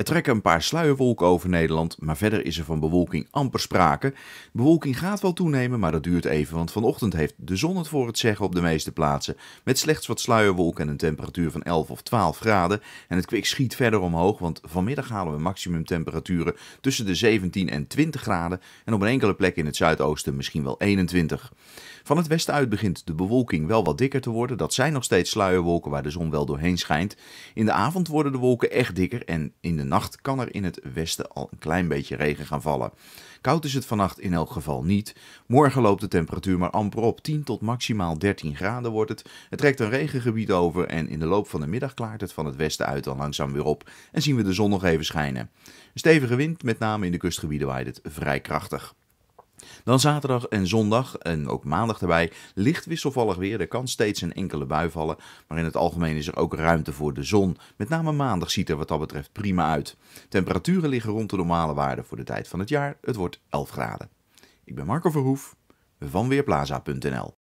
Er trekken een paar sluierwolken over Nederland, maar verder is er van bewolking amper sprake. bewolking gaat wel toenemen, maar dat duurt even, want vanochtend heeft de zon het voor het zeggen op de meeste plaatsen. Met slechts wat sluierwolken en een temperatuur van 11 of 12 graden. En het kwik schiet verder omhoog, want vanmiddag halen we maximumtemperaturen tussen de 17 en 20 graden. En op een enkele plek in het zuidoosten misschien wel 21. Van het westen uit begint de bewolking wel wat dikker te worden. Dat zijn nog steeds sluierwolken waar de zon wel doorheen schijnt. In de avond worden de wolken echt dikker en in de nacht kan er in het westen al een klein beetje regen gaan vallen. Koud is het vannacht in elk geval niet. Morgen loopt de temperatuur maar amper op. 10 tot maximaal 13 graden wordt het. Het trekt een regengebied over en in de loop van de middag klaart het van het westen uit dan langzaam weer op en zien we de zon nog even schijnen. Een stevige wind, met name in de kustgebieden, waait het vrij krachtig. Dan zaterdag en zondag en ook maandag daarbij licht wisselvallig weer. Er kan steeds een enkele bui vallen, maar in het algemeen is er ook ruimte voor de zon. Met name maandag ziet er wat dat betreft prima uit. Temperaturen liggen rond de normale waarde voor de tijd van het jaar. Het wordt 11 graden. Ik ben Marco Verhoef van Weerplaza.nl